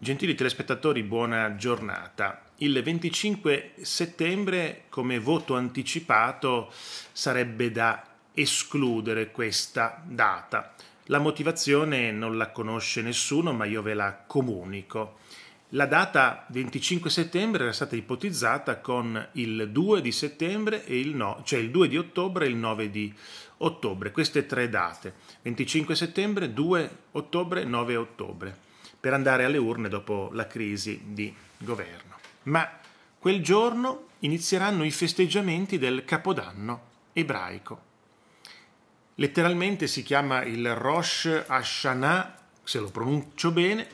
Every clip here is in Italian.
Gentili telespettatori, buona giornata. Il 25 settembre, come voto anticipato, sarebbe da escludere questa data. La motivazione non la conosce nessuno, ma io ve la comunico. La data 25 settembre era stata ipotizzata con il 2 di settembre e il no, cioè il 2 di ottobre e il 9 di ottobre, queste tre date. 25 settembre, 2 ottobre, 9 ottobre per andare alle urne dopo la crisi di governo. Ma quel giorno inizieranno i festeggiamenti del Capodanno ebraico. Letteralmente si chiama il Rosh Hashanah, se lo pronuncio bene,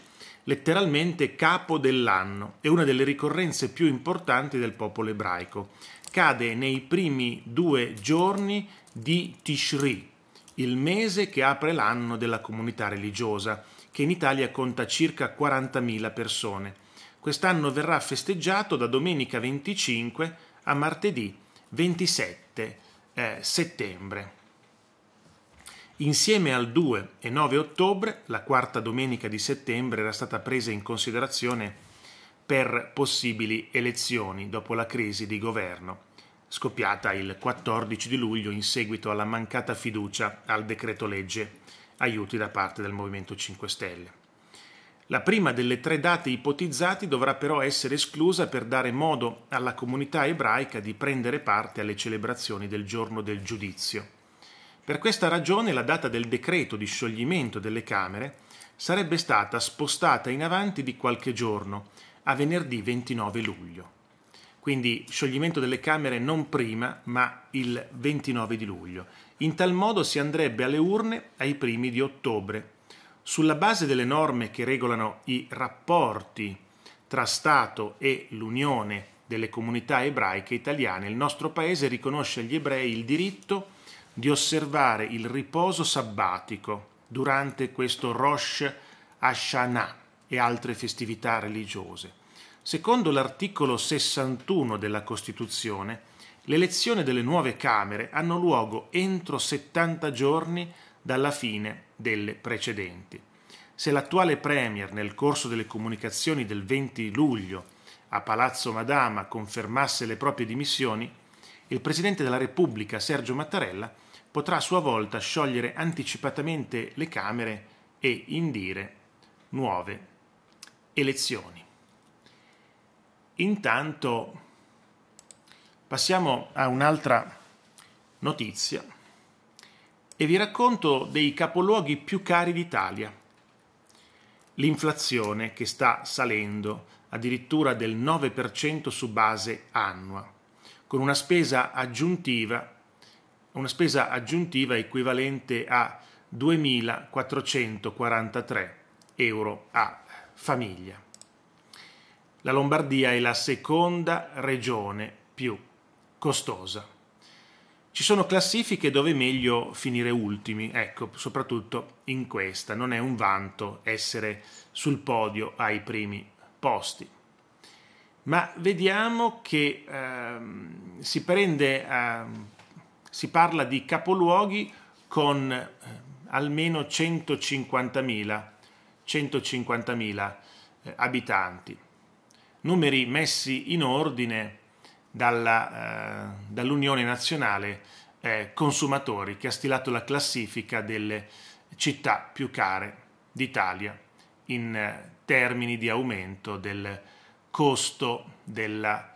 letteralmente capo dell'anno. È una delle ricorrenze più importanti del popolo ebraico. Cade nei primi due giorni di Tishri, il mese che apre l'anno della comunità religiosa che in Italia conta circa 40.000 persone. Quest'anno verrà festeggiato da domenica 25 a martedì 27 eh, settembre. Insieme al 2 e 9 ottobre, la quarta domenica di settembre era stata presa in considerazione per possibili elezioni dopo la crisi di governo, scoppiata il 14 di luglio in seguito alla mancata fiducia al decreto legge aiuti da parte del Movimento 5 Stelle. La prima delle tre date ipotizzate dovrà però essere esclusa per dare modo alla comunità ebraica di prendere parte alle celebrazioni del giorno del giudizio. Per questa ragione la data del decreto di scioglimento delle Camere sarebbe stata spostata in avanti di qualche giorno, a venerdì 29 luglio quindi scioglimento delle Camere non prima, ma il 29 di luglio. In tal modo si andrebbe alle urne ai primi di ottobre. Sulla base delle norme che regolano i rapporti tra Stato e l'Unione delle comunità ebraiche italiane, il nostro Paese riconosce agli ebrei il diritto di osservare il riposo sabbatico durante questo Rosh Hashanah e altre festività religiose Secondo l'articolo 61 della Costituzione, l'elezione delle nuove Camere hanno luogo entro 70 giorni dalla fine delle precedenti. Se l'attuale Premier nel corso delle comunicazioni del 20 luglio a Palazzo Madama confermasse le proprie dimissioni, il Presidente della Repubblica Sergio Mattarella potrà a sua volta sciogliere anticipatamente le Camere e indire nuove elezioni. Intanto passiamo a un'altra notizia e vi racconto dei capoluoghi più cari d'Italia. L'inflazione che sta salendo addirittura del 9% su base annua, con una spesa aggiuntiva, una spesa aggiuntiva equivalente a 2.443 euro a famiglia la Lombardia è la seconda regione più costosa. Ci sono classifiche dove è meglio finire ultimi, ecco, soprattutto in questa. Non è un vanto essere sul podio ai primi posti. Ma vediamo che ehm, si prende, ehm, si parla di capoluoghi con eh, almeno 150.000, 150.000 eh, abitanti numeri messi in ordine dalla, eh, dall'Unione Nazionale eh, Consumatori che ha stilato la classifica delle città più care d'Italia in eh, termini di aumento del costo della,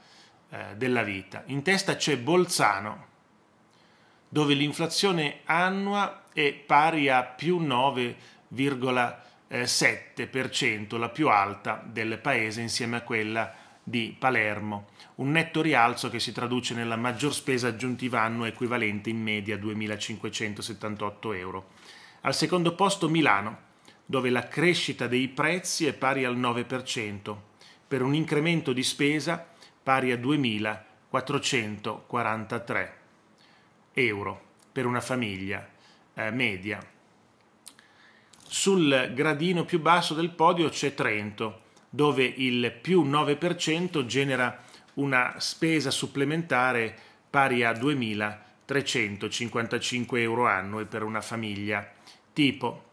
eh, della vita. In testa c'è Bolzano dove l'inflazione annua è pari a più 9,5%. 7%, eh, la più alta del paese insieme a quella di Palermo, un netto rialzo che si traduce nella maggior spesa aggiuntiva anno equivalente in media 2.578 euro. Al secondo posto Milano, dove la crescita dei prezzi è pari al 9%, per un incremento di spesa pari a 2.443 euro per una famiglia eh, media sul gradino più basso del podio c'è Trento, dove il più 9% genera una spesa supplementare pari a 2.355 euro annui per una famiglia. Tipo,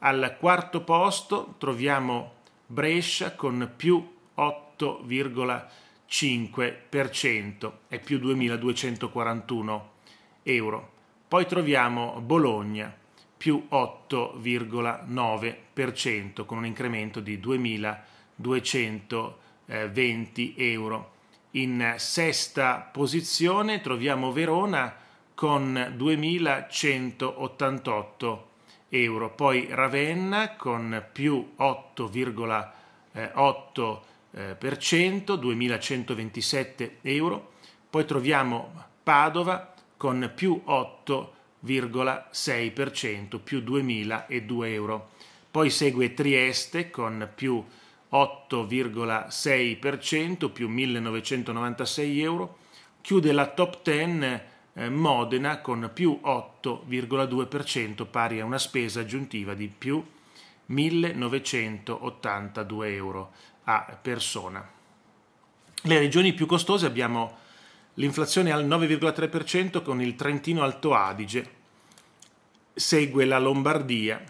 al quarto posto troviamo Brescia con più 8,5% e più 2.241 euro. Poi troviamo Bologna più 8,9% con un incremento di 2.220 euro. In sesta posizione troviamo Verona con 2.188 euro, poi Ravenna con più 8,8%, 2.127 eh, euro, poi troviamo Padova con più 8,8%. 0,6% più 2.002 euro. Poi segue Trieste con più 8,6% più 1.996 euro. Chiude la top 10 eh, Modena con più 8,2% pari a una spesa aggiuntiva di più 1.982 euro a persona. Le regioni più costose abbiamo L'inflazione è al 9,3% con il Trentino Alto Adige, segue la Lombardia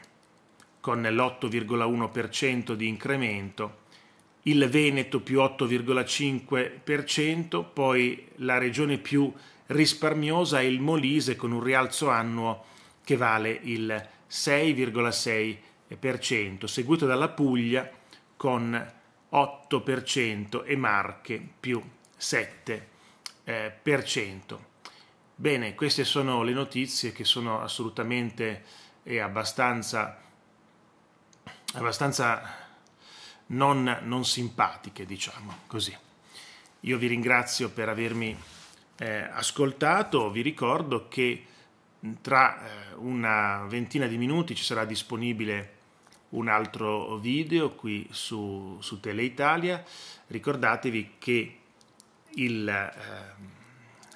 con l'8,1% di incremento, il Veneto più 8,5%, poi la regione più risparmiosa è il Molise con un rialzo annuo che vale il 6,6%, seguito dalla Puglia con 8% e Marche più 7%. Eh, per cento. Bene, queste sono le notizie che sono assolutamente e eh, abbastanza, abbastanza non, non, simpatiche, diciamo così. Io vi ringrazio per avermi eh, ascoltato, vi ricordo che tra eh, una ventina di minuti ci sarà disponibile un altro video qui su, su Teleitalia, ricordatevi che il, ehm,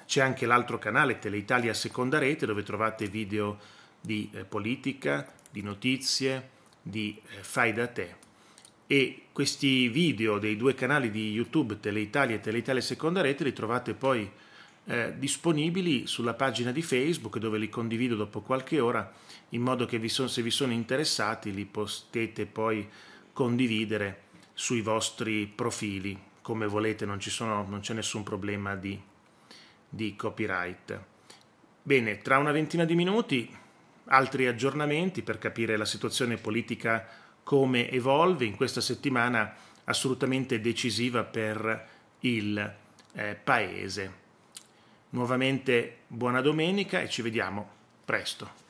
c'è anche l'altro canale Teleitalia Seconda Rete dove trovate video di eh, politica, di notizie, di eh, fai da te. E questi video dei due canali di YouTube Teleitalia e Teleitalia Seconda Rete li trovate poi eh, disponibili sulla pagina di Facebook dove li condivido dopo qualche ora in modo che vi son, se vi sono interessati li potete poi condividere sui vostri profili come volete, non, sono, non c'è nessun problema di, di copyright. Bene, tra una ventina di minuti altri aggiornamenti per capire la situazione politica come evolve in questa settimana assolutamente decisiva per il eh, Paese. Nuovamente buona domenica e ci vediamo presto.